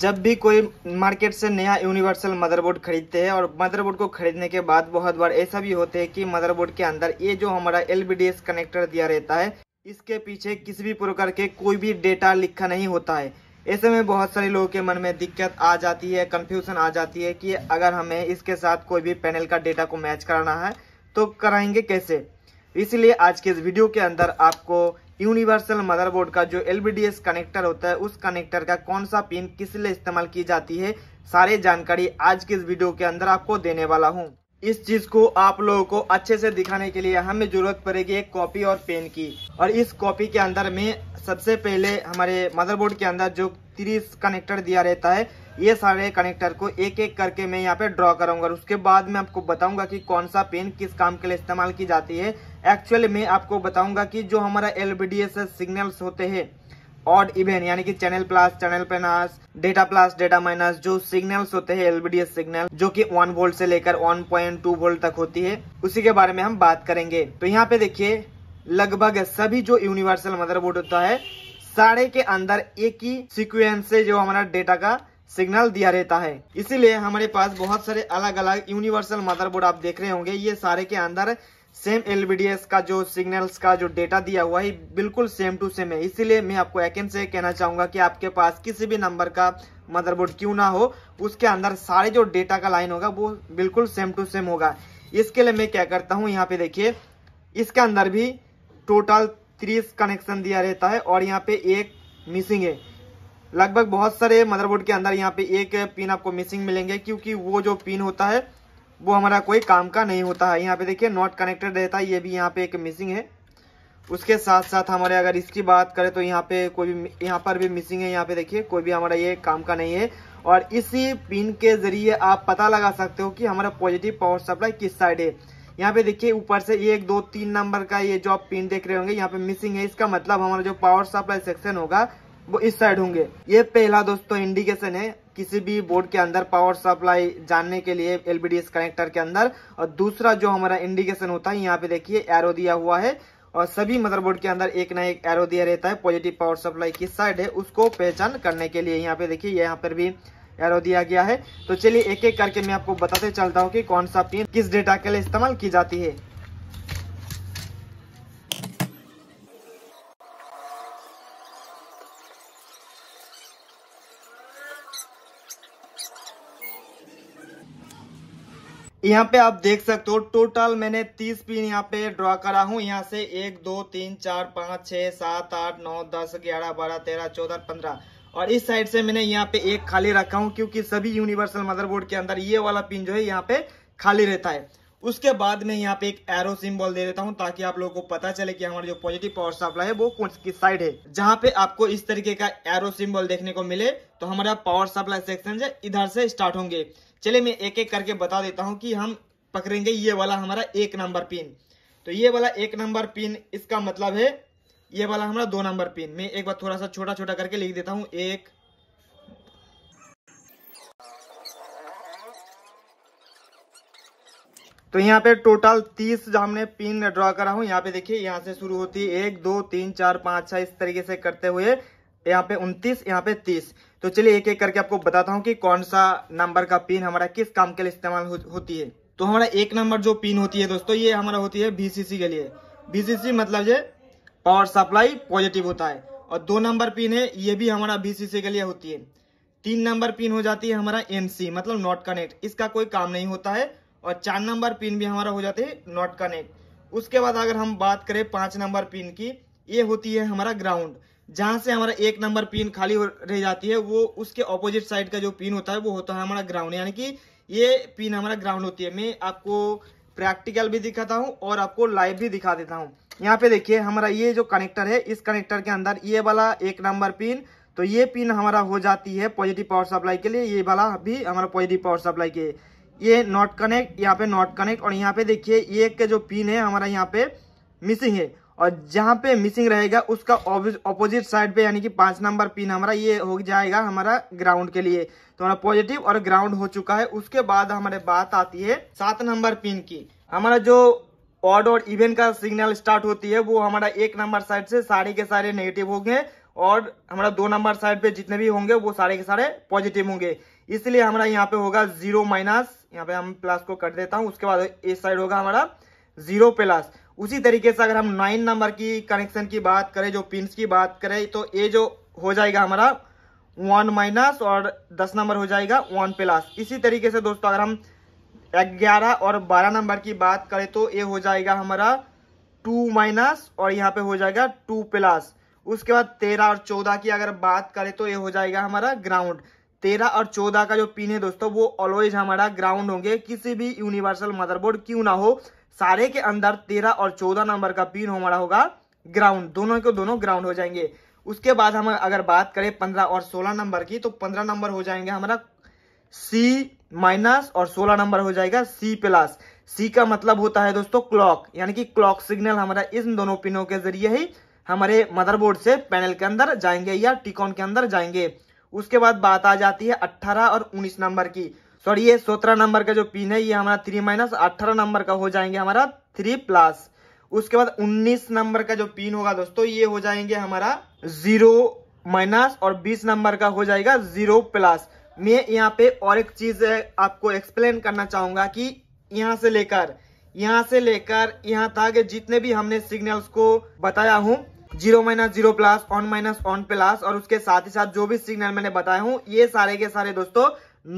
जब भी कोई मार्केट से नया यूनिवर्सल मदरबोर्ड खरीदते हैं और मदरबोर्ड को खरीदने के बाद बहुत बार ऐसा भी होते हैं कि मदरबोर्ड के अंदर ये जो हमारा एल कनेक्टर दिया रहता है इसके पीछे किसी भी प्रकार के कोई भी डेटा लिखा नहीं होता है ऐसे में बहुत सारे लोगों के मन में दिक्कत आ जाती है कन्फ्यूज़न आ जाती है कि अगर हमें इसके साथ कोई भी पैनल का डेटा को मैच कराना है तो कराएंगे कैसे इसलिए आज के इस वीडियो के अंदर आपको यूनिवर्सल मदरबोर्ड का जो एल कनेक्टर होता है उस कनेक्टर का कौन सा पिन किस लिए इस्तेमाल की जाती है सारे जानकारी आज के इस वीडियो के अंदर आपको देने वाला हूँ इस चीज को आप लोगों को अच्छे से दिखाने के लिए हमें जरूरत पड़ेगी एक कॉपी और पेन की और इस कॉपी के अंदर में सबसे पहले हमारे मदरबोर्ड के अंदर जो तीस कनेक्टर दिया रहता है ये सारे कनेक्टर को एक एक करके मैं यहाँ पे ड्रॉ करूंगा उसके बाद मैं आपको बताऊंगा कि कौन सा पेन किस काम के लिए इस्तेमाल की जाती है एक्चुअल में आपको बताऊंगा कि जो हमारा एल सिग्नल्स होते हैं ऑड इवेंट यानी कि channel plus channel plus data plus data minus जो सिग्नल्स होते हैं एलबीडीएस सिग्नल जो कि 1 वोल्ट से लेकर 1.2 वोल्ट तक होती है उसी के बारे में हम बात करेंगे तो यहाँ पे देखिए लगभग सभी जो यूनिवर्सल मदरबोर्ड होता है सारे के अंदर एक ही सिक्वेंस से जो हमारा डेटा का सिग्नल दिया रहता है इसीलिए हमारे पास बहुत सारे अलग अलग यूनिवर्सल मदरबोर्ड आप देख रहे होंगे ये सारे के अंदर सेम एल का जो सिग्नल्स का जो डेटा दिया हुआ है बिल्कुल सेम टू सेम है इसीलिए मैं आपको एक से कहना चाहूंगा कि आपके पास किसी भी नंबर का मदरबोर्ड क्यों ना हो उसके अंदर सारे जो डेटा का लाइन होगा वो बिल्कुल सेम टू सेम होगा इसके लिए मैं क्या करता हूँ यहाँ पे देखिए इसके अंदर भी टोटल तीस कनेक्शन दिया रहता है और यहाँ पे एक मिसिंग है लगभग बहुत सारे मदरबोर्ड के अंदर यहाँ पे एक पिन आपको मिसिंग मिलेंगे क्योंकि वो जो पिन होता है वो हमारा कोई काम का नहीं होता है यहाँ पे देखिए नॉट कनेक्टेड रहता है ये भी यहाँ पे एक मिसिंग है उसके साथ साथ हमारे अगर इसकी बात करें तो यहाँ पे कोई भी यहाँ पर भी मिसिंग है यहाँ पे देखिए कोई भी हमारा ये काम का नहीं है और इसी पिन के जरिए आप पता लगा सकते हो कि हमारा पॉजिटिव पावर सप्लाई किस साइड है यहाँ पे देखिए ऊपर से एक दो तीन नंबर का ये जो आप पिन देख रहे होंगे यहाँ पे मिसिंग है इसका मतलब हमारा जो पावर सप्लाई सेक्शन होगा वो इस साइड होंगे ये पहला दोस्तों इंडिकेशन है किसी भी बोर्ड के अंदर पावर सप्लाई जानने के लिए एलबीडी कनेक्टर के अंदर और दूसरा जो हमारा इंडिकेशन होता है यहाँ पे देखिए एरो दिया हुआ है और सभी मदरबोर्ड के अंदर एक ना एक एरो दिया रहता है पॉजिटिव पावर सप्लाई किस साइड है उसको पहचान करने के लिए यहाँ पे देखिए यहाँ पर भी एरो दिया गया है तो चलिए एक एक करके मैं आपको बताते चलता हूँ कि कौन सा पिन किस डेटा के लिए इस्तेमाल की जाती है यहाँ पे आप देख सकते हो टोटल मैंने तीस पिन यहाँ पे ड्रॉ करा हूँ यहाँ से एक दो तीन चार पाँच छः सात आठ नौ दस ग्यारह बारह तेरह चौदह पंद्रह और इस साइड से मैंने यहाँ पे एक खाली रखा हूँ क्योंकि सभी यूनिवर्सल मदरबोर्ड के अंदर ये वाला पिन जो है यहाँ पे खाली रहता है उसके बाद में यहाँ पे एक एरो सिंबल दे देता हूँ ताकि आप लोगों को पता चले कि हमारा जो पॉजिटिव पावर सप्लाई है वो कौन किस साइड है जहाँ पे आपको इस तरीके का एरो सिंबल देखने को मिले तो हमारा पावर सप्लाई सेक्शन इधर से स्टार्ट होंगे चले मैं एक एक करके बता देता हूँ कि हम पकड़ेंगे ये वाला हमारा एक नंबर पिन तो ये वाला एक नंबर पिन इसका मतलब है ये वाला हमारा दो नंबर पिन मैं एक बार थोड़ा सा छोटा छोटा करके लिख देता हूँ एक तो यहाँ पे टोटल तीस हमने पिन ड्रॉ करा हूँ यहाँ पे देखिए यहाँ से शुरू होती है एक दो तीन चार पाँच छः इस तरीके से करते हुए यहाँ पे उनतीस यहाँ पे तीस तो चलिए एक एक करके आपको बताता हूँ कि कौन सा नंबर का पिन हमारा किस काम के लिए इस्तेमाल हो, होती है तो हमारा एक नंबर जो पिन होती है दोस्तों ये हमारा होती है बीसीसी के लिए बीसीसी मतलब ये पावर सप्लाई पॉजिटिव होता है और दो नंबर पिन है ये भी हमारा बीसीसी के लिए होती है तीन नंबर पिन हो जाती है हमारा एनसी मतलब नॉट कनेक्ट इसका कोई काम नहीं होता है और चार नंबर पिन भी हमारा हो जाते हैं नॉट कनेक्ट उसके बाद अगर हम बात करें पांच नंबर पिन की ये होती है हमारा ग्राउंड जहां से हमारा एक नंबर पिन खाली रह जाती है वो उसके ऑपोजिट साइड का जो पिन होता है वो होता है हमारा ग्राउंड यानी कि ये पिन हमारा ग्राउंड होती है मैं आपको प्रैक्टिकल भी दिखाता हूँ और आपको लाइव भी दिखा देता हूँ यहाँ पे देखिए हमारा ये जो कनेक्टर है इस कनेक्टर के अंदर ये वाला एक नंबर पिन तो ये पिन हमारा हो जाती है पॉजिटिव पावर सप्लाई के लिए ये वाला भी हमारा पॉजिटिव पावर सप्लाई के ये नॉट कनेक्ट यहाँ पे नॉट कनेक्ट और यहाँ पे देखिए ये का जो पिन है हमारा यहाँ पे मिसिंग है और जहाँ पे मिसिंग रहेगा उसका ऑपोजिट साइड पे यानी कि पांच नंबर पिन हमारा ये हो जाएगा हमारा ग्राउंड के लिए तो हमारा पॉजिटिव और ग्राउंड हो चुका है उसके बाद हमारे बात आती है सात नंबर पिन की हमारा जो ऑड और इवन का सिग्नल स्टार्ट होती है वो हमारा एक नंबर साइड से सारे के सारे नेगेटिव होंगे और हमारा दो नंबर साइड पे जितने भी होंगे वो सारे के सारे पॉजिटिव होंगे इसलिए हमारा यहाँ पे होगा जीरो माइनस यहाँ पे हम प्लस को कट देता हूँ उसके बाद इस साइड होगा हमारा जीरो प्लस उसी तरीके से अगर हम नाइन नंबर की कनेक्शन की बात करें जो पिन की बात करें तो ये जो हो जाएगा हमारा वन माइनस और दस नंबर हो जाएगा वन प्लस इसी तरीके से दोस्तों अगर हम ग्यारह और बारह नंबर की बात करें तो ये हो जाएगा हमारा टू माइनस और यहाँ पे हो जाएगा टू प्लस उसके बाद तेरह और चौदह की अगर बात करें तो ये हो जाएगा हमारा ग्राउंड तेरह और चौदह का जो पिन है दोस्तों वो ऑलवेज हमारा ग्राउंड होंगे किसी भी यूनिवर्सल मदरबोर्ड क्यों ना हो सारे के अंदर तेरह और चौदह नंबर का पिन हमारा होगा ग्राउंड दोनों के दोनों ग्राउंड हो जाएंगे उसके बाद हम अगर बात करें पंद्रह और सोलह नंबर की तो पंद्रह नंबर हो जाएंगे हमारा सी माइनस और सोलह नंबर हो जाएगा सी प्लस सी का मतलब होता है दोस्तों क्लॉक यानी कि क्लॉक सिग्नल हमारा इन दोनों पिनों के जरिए ही हमारे मदरबोर्ड से पैनल के अंदर जाएंगे या टिकॉन के अंदर जाएंगे उसके बाद बात आ जाती है 18 और 19 नंबर की सॉरी ये सत्रह नंबर का जो पिन है ये हमारा थ्री माइनस अठारह नंबर का हो जाएंगे हमारा थ्री प्लस उसके बाद उन्नीस नंबर का जो पिन होगा दोस्तों ये हो जाएंगे हमारा जीरो माइनस और बीस नंबर का हो जाएगा जीरो प्लस मैं यहाँ पे और एक चीज आपको एक्सप्लेन करना चाहूंगा कि यहाँ से लेकर यहाँ से लेकर यहाँ तक जितने भी हमने सिग्नल्स को बताया हूँ zero minus zero plus one minus one plus और उसके साथ ही साथ जो भी सिग्नल मैंने बताया हूँ ये सारे के सारे दोस्तों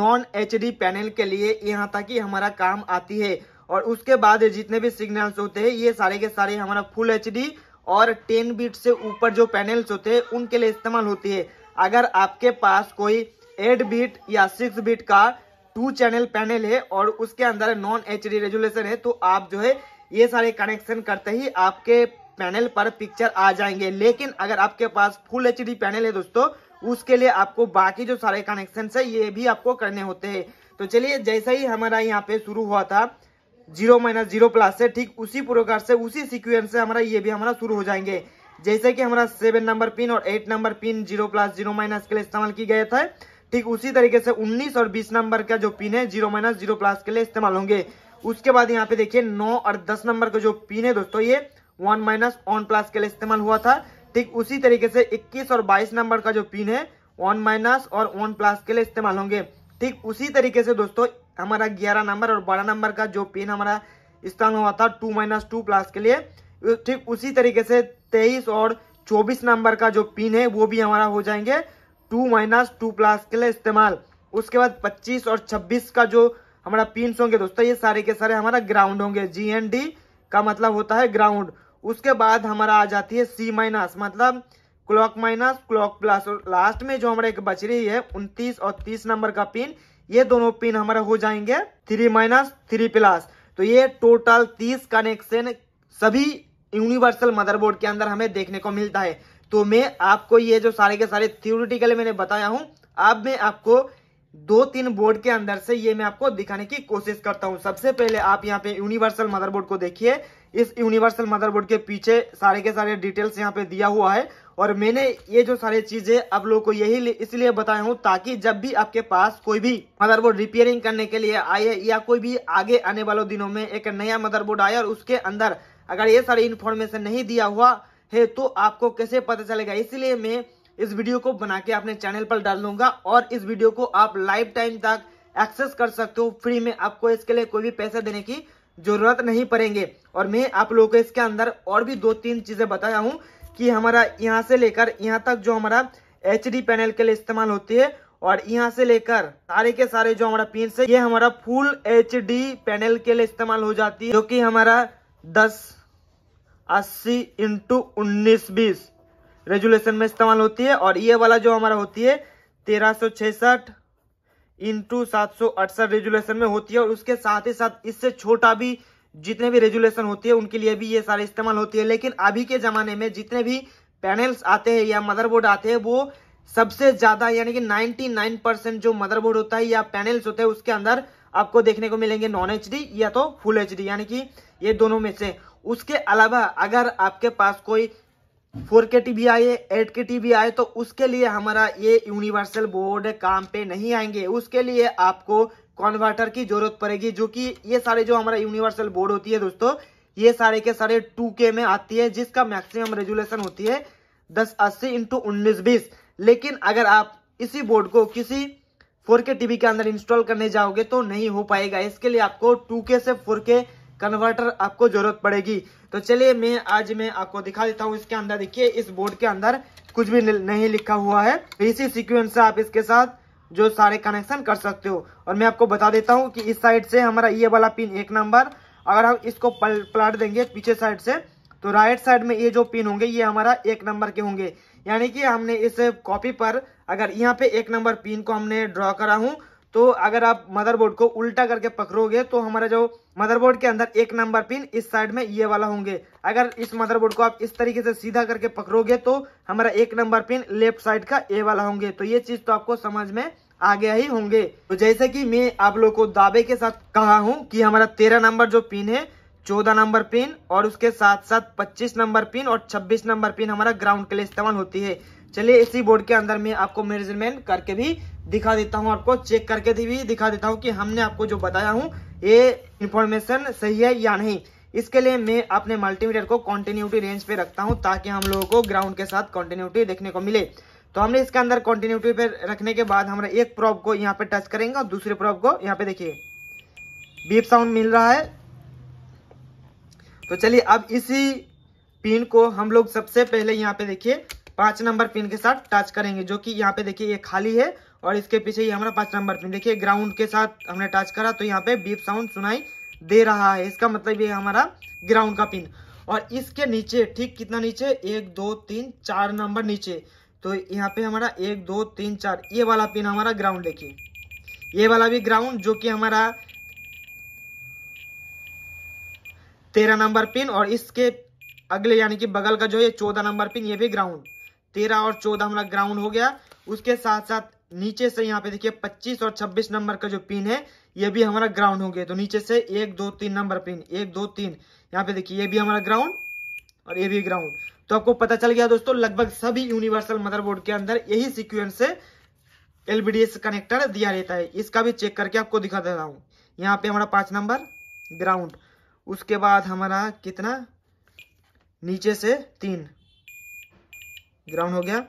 नॉन एच पैनल के लिए यहाँ तक ही हमारा काम आती है और उसके बाद जितने भी सिग्नल्स होते हैं ये सारे के सारे हमारा फुल एच और 10 बीट से ऊपर जो पैनल्स होते हैं उनके लिए इस्तेमाल होती है अगर आपके पास कोई 8 बीट या 6 बीट का टू चैनल पैनल है और उसके अंदर नॉन एच रेजुलेशन है तो आप जो है ये सारे कनेक्शन करते ही आपके पैनल पर पिक्चर आ जाएंगे लेकिन अगर आपके पास फुल एच पैनल है दोस्तों उसके लिए आपको बाकी जो सारे कनेक्शन है ये भी आपको करने होते हैं तो चलिए जैसा ही हमारा यहाँ पे शुरू हुआ था जीरो माइनस जीरो प्लस से ठीक उसी प्रकार से उसी सिक्वेंस से हमारा ये भी हमारा शुरू हो जाएंगे जैसे कि हमारा सेवन नंबर पिन और eight number pin zero plus zero minus के लिए इस्तेमाल की गया था ठीक उसी तरीके से उन्नीस और बीस नंबर का जो पिन है जीरो माइनस जीरो प्लस के लिए इस्तेमाल होंगे उसके बाद यहाँ पे देखिए नौ और दस नंबर का जो पिन है दोस्तों ये वन माइनस वन प्लस के लिए इस्तेमाल हुआ था ठीक उसी तरीके से 21 और 22 नंबर का जो पिन है वन माइनस और वन प्लस के लिए इस्तेमाल होंगे ठीक उसी तरीके से दोस्तों हमारा ग्यारह नंबर और बारह नंबर का जो पिन हमारा इस्तेमाल हुआ था टू माइनस टू प्लस के लिए ठीक उसी तरीके से तेईस और चौबीस नंबर का जो पिन है वो भी हमारा हो जाएंगे टू माइनस टू प्लस के लिए इस्तेमाल उसके बाद पच्चीस और छब्बीस का जो हमारा पिन होंगे दोस्तों ये सारे के सारे हमारा ग्राउंड होंगे जी एंड डी का मतलब होता है ग्राउंड उसके बाद हमारा आ जाती है सी माइनस मतलब क्लॉक माइनस क्लॉक प्लस और लास्ट में जो हमारा एक बच रही है उनतीस और तीस नंबर का पिन ये दोनों पिन हमारा हो जाएंगे थ्री माइनस थ्री प्लस तो ये टोटल तीस कनेक्शन सभी यूनिवर्सल मदरबोर्ड के अंदर हमें देखने को मिलता है तो मैं आपको ये जो सारे के सारे थ्योरिटिकल मैंने बताया हूँ अब मैं आपको दो तीन बोर्ड के अंदर से ये मैं आपको दिखाने की कोशिश करता हूँ सबसे पहले आप यहाँ पे यूनिवर्सल मदरबोर्ड को देखिए इस यूनिवर्सल मदरबोर्ड के पीछे सारे के सारे डिटेल्स यहाँ पे दिया हुआ है और मैंने ये जो सारे चीजें आप लोगों को यही इसलिए बताया हूँ ताकि जब भी आपके पास कोई भी मदरबोर्ड रिपेयरिंग करने के लिए आए या कोई भी आगे आने वाले दिनों में एक नया मदरबोर्ड आए और उसके अंदर अगर ये सारी इन्फॉर्मेशन नहीं दिया हुआ है तो आपको कैसे पता चलेगा इसलिए मैं इस वीडियो को बना के अपने चैनल पर डाल दूंगा और इस वीडियो को आप लाइफ टाइम तक एक्सेस कर सकते हो फ्री में आपको इसके लिए कोई भी पैसे देने की जरूरत नहीं पड़ेंगे और मैं आप लोगों को इसके अंदर और भी दो तीन चीज़ें बताया हूँ कि हमारा यहाँ से लेकर यहाँ तक जो हमारा एच पैनल के लिए इस्तेमाल होती है और यहाँ से लेकर सारे के सारे जो हमारा पिन से ये हमारा फुल एच पैनल के लिए इस्तेमाल हो जाती है जो कि हमारा दस अस्सी इंटू उन्नीस बीस रेजुलेशन में इस्तेमाल होती है और ये वाला जो हमारा होती है तेरह सौ छियासठ इंटू सात सौ रेजुलेशन में होती है और उसके साथ ही साथ इससे छोटा भी जितने भी रेजुलेशन होती है उनके लिए भी ये सारे इस्तेमाल होती है लेकिन अभी के ज़माने में जितने भी पैनल्स आते हैं या मदरबोर्ड आते हैं वो सबसे ज़्यादा यानी कि 99 परसेंट जो मदरबोर्ड होता है या पैनल्स होते हैं उसके अंदर आपको देखने को मिलेंगे नॉन एच या तो फुल एच यानी कि ये दोनों में से उसके अलावा अगर आपके पास कोई फोर के टी भी आए एट के टी भी आए तो उसके लिए हमारा ये यूनिवर्सल बोर्ड काम पे नहीं आएंगे उसके लिए आपको कॉन्वर्टर की जरूरत पड़ेगी जो कि ये सारे जो हमारा यूनिवर्सल बोर्ड होती है दोस्तों ये सारे के सारे टू के में आती है जिसका मैक्सिमम रेजुलेशन होती है दस अस्सी इंटू उन्नीस बीस लेकिन अगर आप इसी बोर्ड को किसी फोर के टीवी के अंदर इंस्टॉल करने जाओगे तो नहीं हो पाएगा इसके लिए आपको टू के से फोर के कन्वर्टर आपको जरूरत पड़ेगी तो चलिए मैं आज मैं आपको दिखा देता हूँ इसके अंदर देखिए इस बोर्ड के अंदर कुछ भी नहीं लिखा हुआ है इसी सिक्वेंस से आप इसके साथ जो सारे कनेक्शन कर सकते हो और मैं आपको बता देता हूँ कि इस साइड से हमारा ये वाला पिन एक नंबर अगर हम इसको पलट देंगे पीछे साइड से तो राइट साइड में ये जो पिन होंगे ये हमारा एक नंबर के होंगे यानी कि हमने इस कॉपी पर अगर यहाँ पे एक नंबर पिन को हमने ड्रॉ करा हूँ तो अगर आप मदरबोर्ड को उल्टा करके पकड़ोगे तो हमारा जो मदरबोर्ड के अंदर एक नंबर पिन इस साइड में ये वाला होंगे अगर इस मदरबोर्ड को आप इस तरीके से सीधा करके पकड़ोगे तो हमारा एक नंबर पिन लेफ्ट साइड का ए वाला होंगे तो ये चीज तो आपको समझ में आ गया ही होंगे तो जैसे कि मैं आप लोग को दावे के साथ कहा हूँ कि हमारा तेरह नंबर जो पिन है चौदह नंबर पिन और उसके साथ साथ पच्चीस नंबर पिन और छब्बीस नंबर पिन हमारा ग्राउंड के लिए इस्तेमाल होती है चलिए इसी बोर्ड के अंदर मैं आपको मेजरमेंट करके भी दिखा देता हूँ आपको चेक करके भी दिखा देता हूँ कि हमने आपको जो बताया हूँ ये इन्फॉर्मेशन सही है या नहीं इसके लिए मैं अपने मल्टीमीटर को कॉन्टिन्यूटी रेंज पे रखता हूँ ताकि हम लोगों को ग्राउंड के साथ कॉन्टिन्यूटी देखने को मिले तो हमने इसके अंदर कॉन्टिन्यूटी पे रखने के बाद हमारे एक प्रॉप को यहाँ पे टच करेंगे और दूसरे प्रॉप को यहाँ पे देखिए बीप साउंड मिल रहा है तो चलिए अब इसी पिन को हम लोग सबसे पहले यहाँ पे देखिए पांच नंबर पिन के साथ टच करेंगे जो कि यहाँ पे देखिए ये खाली है और इसके पीछे ही हमारा पांच नंबर पिन देखिए ग्राउंड के साथ हमने टच करा तो यहाँ पे बीप साउंड सुनाई दे रहा है इसका मतलब ये हमारा ग्राउंड का पिन और इसके नीचे ठीक कितना नीचे एक दो तीन चार नंबर नीचे तो यहाँ पे हमारा एक दो तीन चार ये वाला पिन हमारा ग्राउंड देखिए ये वाला भी ग्राउंड जो कि हमारा तेरह नंबर पिन और इसके अगले यानी कि बगल का जो है चौदह नंबर पिन ये भी ग्राउंड तेरह और चौदह हमारा ग्राउंड हो गया उसके साथ साथ नीचे से यहाँ पे देखिए पच्चीस और छब्बीस नंबर का जो पिन है ये भी हमारा ग्राउंड हो गया तो नीचे से एक दो तीन नंबर पिन एक दो तीन यहाँ पे देखिए ये भी हमारा ग्राउंड और ये भी ग्राउंड तो आपको पता चल गया दोस्तों लगभग सभी यूनिवर्सल मदरबोर्ड के अंदर यही सिक्वेंस से एलबीडीएस कनेक्टर दिया रहता है इसका भी चेक करके आपको दिखा दे रहा हूँ यहाँ पे हमारा पांच नंबर ग्राउंड उसके बाद हमारा कितना नीचे से तीन ग्राउंड हो गया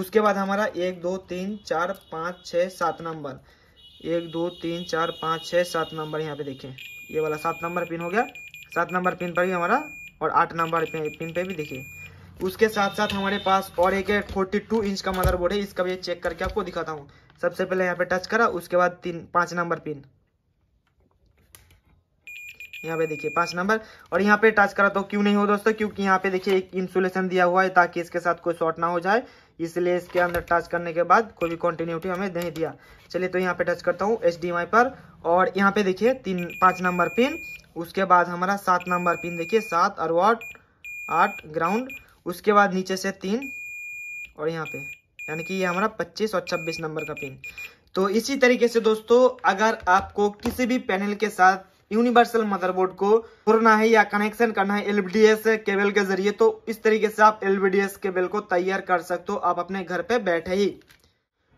उसके बाद हमारा एक दो तीन चार पाँच छः सात नंबर एक दो तीन चार पाँच छः सात नंबर यहाँ पे देखिए ये वाला सात नंबर पिन हो गया सात नंबर पिन पर भी हमारा और आठ नंबर पिन पे भी देखिए उसके साथ साथ हमारे पास और एक है फोर्टी टू इंच का मदरबोर्ड है इसका भी चेक करके आपको दिखाता हूँ सबसे पहले यहाँ पे टच करा उसके बाद तीन पाँच नंबर पिन यहाँ पे देखिए पांच नंबर और यहाँ पे टच करा तो क्यों नहीं हो दोस्तों क्योंकि यहाँ पे देखिए एक इंसुलेशन दिया हुआ है ताकि इसके साथ कोई शॉर्ट ना हो जाए इसलिए इसके अंदर टच करने के बाद कोई भी कॉन्टिन्यूटी हमें नहीं दिया चलिए तो यहाँ पे टच करता हूँ एच पर और यहाँ पे देखिए तीन पाँच नंबर पिन उसके बाद हमारा सात नंबर पिन देखिए सात और वॉट आठ ग्राउंड उसके बाद नीचे से तीन और यहाँ पे यानी कि ये हमारा पच्चीस और छब्बीस नंबर का पिन तो इसी तरीके से दोस्तों अगर आपको किसी भी पैनल के साथ यूनिवर्सल मदरबोर्ड को जोड़ना है या कनेक्शन करना है एलबीडीएस केबल के जरिए तो इस तरीके से आप एलबीडीएस केबल को तैयार कर सकते हो आप अपने घर पे बैठे ही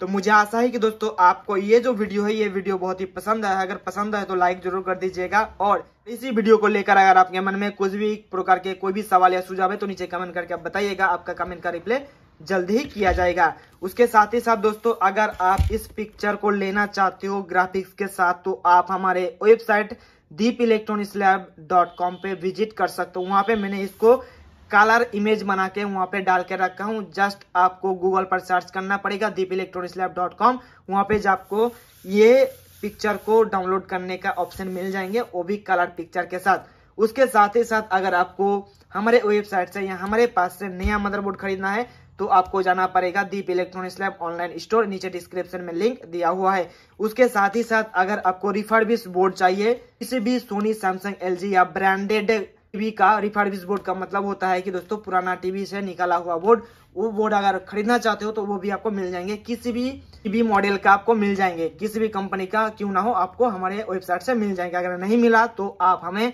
तो मुझे आशा है कि दोस्तों आपको ये जो वीडियो है ये वीडियो बहुत ही पसंद आया अगर पसंद आए तो लाइक जरूर कर दीजिएगा और इसी वीडियो को लेकर अगर आपके मन में कुछ भी प्रकार के कोई भी सवाल या सुझाव है तो नीचे कमेंट करके आप बताइएगा आपका कमेंट का रिप्लाई जल्द ही किया जाएगा उसके साथ ही साथ दोस्तों अगर आप इस पिक्चर को लेना चाहते हो ग्राफिक्स के साथ तो आप हमारे website Deep electronics lab dot com पे विजिट कर सकते हो वहाँ पे मैंने इसको कलर इमेज बना के वहाँ पे डाल के रखा हूँ जस्ट आपको गूगल पर सर्च करना पड़ेगा Deep electronics lab dot com वहाँ पे आपको ये पिक्चर को डाउनलोड करने का ऑप्शन मिल जाएंगे वो भी कलर पिक्चर के साथ उसके साथ ही साथ अगर आपको हमारे वेबसाइट से या हमारे पास से नया मदरबोर्ड खरीदना है तो आपको जाना पड़ेगा Deep electronics lab online store नीचे डिस्क्रिप्शन में लिंक दिया हुआ है उसके साथ ही साथ अगर आपको रिफर्बिश बोर्ड चाहिए किसी भी सोनी सैमसंग एल या ब्रांडेड टीवी का रिफर्बिश बोर्ड का मतलब होता है कि दोस्तों पुराना टीवी से निकाला हुआ बोर्ड वो बोर्ड अगर खरीदना चाहते हो तो वो भी आपको मिल जाएंगे किसी भी टीवी मॉडल का आपको मिल जाएंगे किसी भी कंपनी का क्यों ना हो आपको हमारे वेबसाइट से मिल जाएंगे अगर नहीं मिला तो आप हमें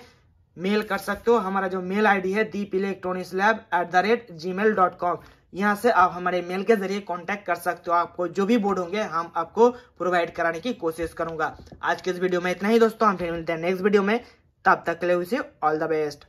मेल कर सकते हो हमारा जो मेल आईडी है Deep electronics lab at the rate Gmail dot com यहाँ से आप हमारे मेल के जरिए कांटेक्ट कर सकते हो आपको जो भी बोर्ड होंगे हम आपको प्रोवाइड कराने की कोशिश करूंगा आज के इस वीडियो में इतना ही दोस्तों हम फिर मिलते हैं नेक्स्ट वीडियो में तब तक के लिए उसे ऑल द बेस्ट